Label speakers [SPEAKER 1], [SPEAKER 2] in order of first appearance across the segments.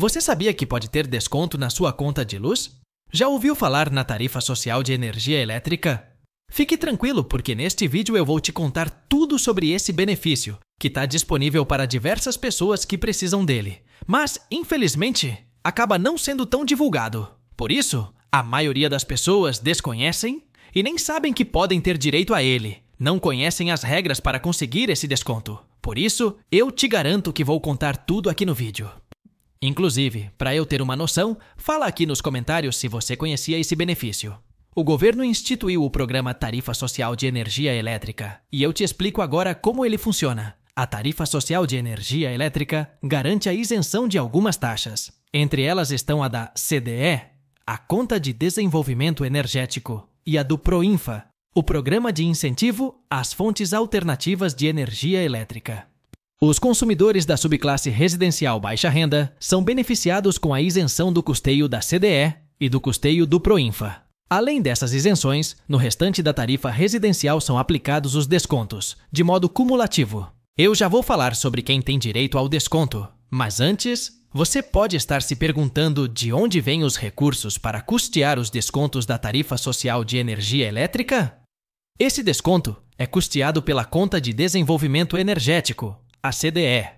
[SPEAKER 1] Você sabia que pode ter desconto na sua conta de luz? Já ouviu falar na tarifa social de energia elétrica? Fique tranquilo, porque neste vídeo eu vou te contar tudo sobre esse benefício, que está disponível para diversas pessoas que precisam dele. Mas, infelizmente, acaba não sendo tão divulgado. Por isso, a maioria das pessoas desconhecem e nem sabem que podem ter direito a ele. Não conhecem as regras para conseguir esse desconto. Por isso, eu te garanto que vou contar tudo aqui no vídeo. Inclusive, para eu ter uma noção, fala aqui nos comentários se você conhecia esse benefício. O governo instituiu o programa Tarifa Social de Energia Elétrica e eu te explico agora como ele funciona. A tarifa social de energia elétrica garante a isenção de algumas taxas. Entre elas estão a da CDE, a Conta de Desenvolvimento Energético, e a do Proinfa, o Programa de Incentivo às Fontes Alternativas de Energia Elétrica. Os consumidores da subclasse residencial baixa renda são beneficiados com a isenção do custeio da CDE e do custeio do Proinfa. Além dessas isenções, no restante da tarifa residencial são aplicados os descontos, de modo cumulativo. Eu já vou falar sobre quem tem direito ao desconto, mas antes, você pode estar se perguntando de onde vêm os recursos para custear os descontos da tarifa social de energia elétrica? Esse desconto é custeado pela Conta de Desenvolvimento Energético, a CDE.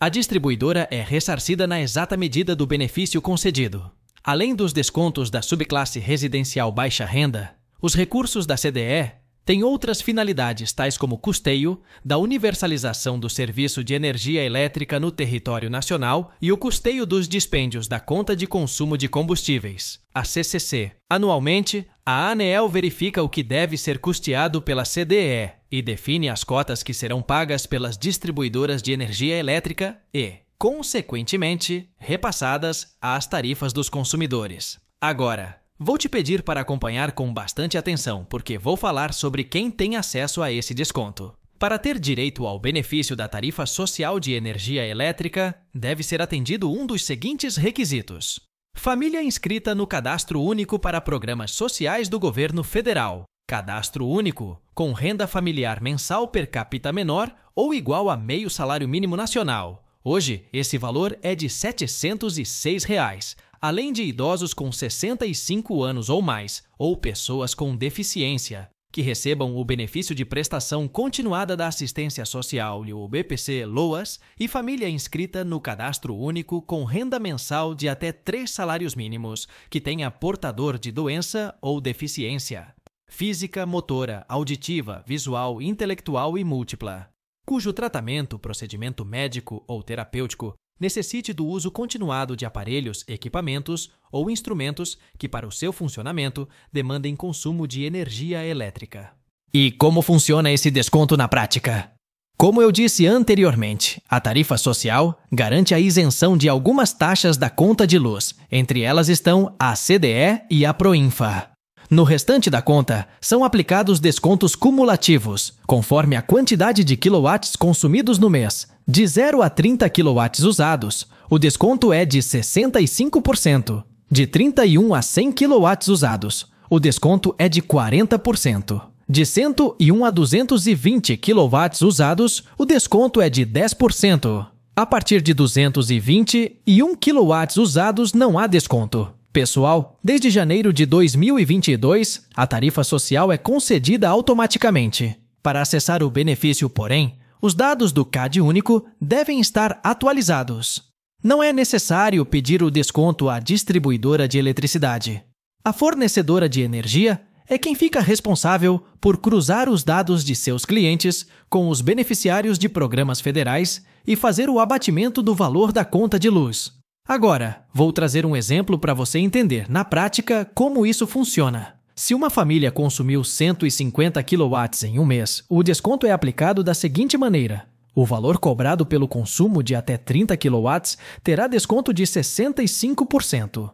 [SPEAKER 1] A distribuidora é ressarcida na exata medida do benefício concedido. Além dos descontos da subclasse residencial baixa renda, os recursos da CDE tem outras finalidades, tais como custeio, da universalização do serviço de energia elétrica no território nacional e o custeio dos dispêndios da Conta de Consumo de Combustíveis, a CCC. Anualmente, a ANEEL verifica o que deve ser custeado pela CDE e define as cotas que serão pagas pelas distribuidoras de energia elétrica e, consequentemente, repassadas às tarifas dos consumidores. Agora, Vou te pedir para acompanhar com bastante atenção, porque vou falar sobre quem tem acesso a esse desconto. Para ter direito ao benefício da tarifa social de energia elétrica, deve ser atendido um dos seguintes requisitos: família inscrita no Cadastro Único para Programas Sociais do Governo Federal, cadastro único, com renda familiar mensal per capita menor ou igual a meio salário mínimo nacional. Hoje, esse valor é de R$ 706, reais, além de idosos com 65 anos ou mais, ou pessoas com deficiência, que recebam o benefício de prestação continuada da assistência social e o BPC LOAS e família inscrita no cadastro único com renda mensal de até três salários mínimos, que tenha portador de doença ou deficiência física, motora, auditiva, visual, intelectual e múltipla, cujo tratamento, procedimento médico ou terapêutico necessite do uso continuado de aparelhos, equipamentos ou instrumentos que, para o seu funcionamento, demandem consumo de energia elétrica. E como funciona esse desconto na prática? Como eu disse anteriormente, a tarifa social garante a isenção de algumas taxas da conta de luz, entre elas estão a CDE e a Proinfa. No restante da conta, são aplicados descontos cumulativos, conforme a quantidade de quilowatts consumidos no mês, de 0 a 30 kW usados, o desconto é de 65%. De 31 a 100 kW usados, o desconto é de 40%. De 101 a 220 kW usados, o desconto é de 10%. A partir de 220 e 1 kW usados não há desconto. Pessoal, desde janeiro de 2022, a tarifa social é concedida automaticamente. Para acessar o benefício, porém, os dados do CAD único devem estar atualizados. Não é necessário pedir o desconto à distribuidora de eletricidade. A fornecedora de energia é quem fica responsável por cruzar os dados de seus clientes com os beneficiários de programas federais e fazer o abatimento do valor da conta de luz. Agora, vou trazer um exemplo para você entender na prática como isso funciona. Se uma família consumiu 150 kW em um mês, o desconto é aplicado da seguinte maneira: o valor cobrado pelo consumo de até 30 kW terá desconto de 65%.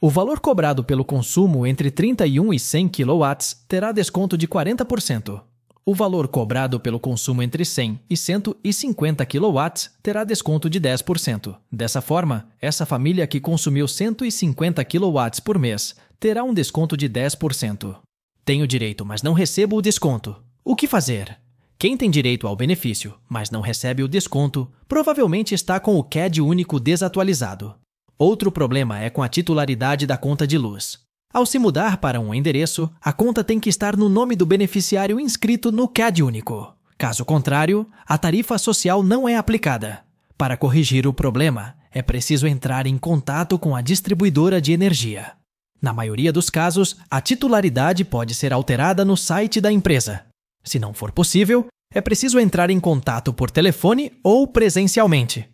[SPEAKER 1] O valor cobrado pelo consumo entre 31 e 100 kW terá desconto de 40%. O valor cobrado pelo consumo entre 100 e 150 kW terá desconto de 10%. Dessa forma, essa família que consumiu 150 kW por mês terá um desconto de 10%. Tenho direito, mas não recebo o desconto. O que fazer? Quem tem direito ao benefício, mas não recebe o desconto, provavelmente está com o CAD único desatualizado. Outro problema é com a titularidade da conta de luz. Ao se mudar para um endereço, a conta tem que estar no nome do beneficiário inscrito no CAD único. Caso contrário, a tarifa social não é aplicada. Para corrigir o problema, é preciso entrar em contato com a distribuidora de energia. Na maioria dos casos, a titularidade pode ser alterada no site da empresa. Se não for possível, é preciso entrar em contato por telefone ou presencialmente.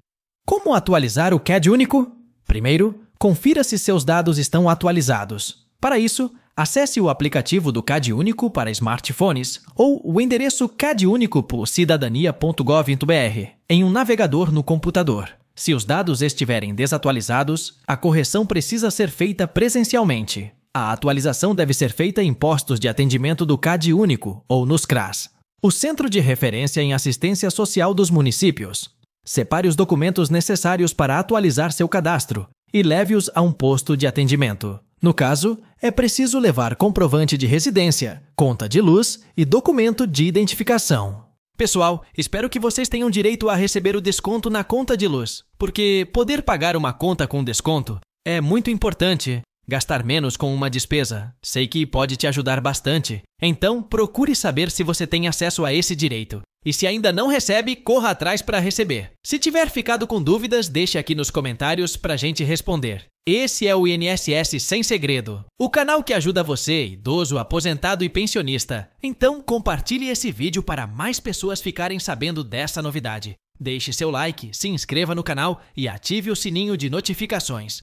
[SPEAKER 1] Como atualizar o CAD único? Primeiro, confira se seus dados estão atualizados. Para isso, acesse o aplicativo do CAD único para smartphones ou o endereço cadunico.cidadania.gov.br em um navegador no computador. Se os dados estiverem desatualizados, a correção precisa ser feita presencialmente. A atualização deve ser feita em postos de atendimento do CAD Único ou nos CRAS, o Centro de Referência em Assistência Social dos Municípios. Separe os documentos necessários para atualizar seu cadastro e leve-os a um posto de atendimento. No caso, é preciso levar comprovante de residência, conta de luz e documento de identificação. Pessoal, espero que vocês tenham direito a receber o desconto na conta de luz, porque poder pagar uma conta com desconto é muito importante. Gastar menos com uma despesa, sei que pode te ajudar bastante. Então, procure saber se você tem acesso a esse direito. E se ainda não recebe, corra atrás para receber. Se tiver ficado com dúvidas, deixe aqui nos comentários para a gente responder. Esse é o INSS Sem Segredo, o canal que ajuda você, idoso, aposentado e pensionista. Então compartilhe esse vídeo para mais pessoas ficarem sabendo dessa novidade. Deixe seu like, se inscreva no canal e ative o sininho de notificações.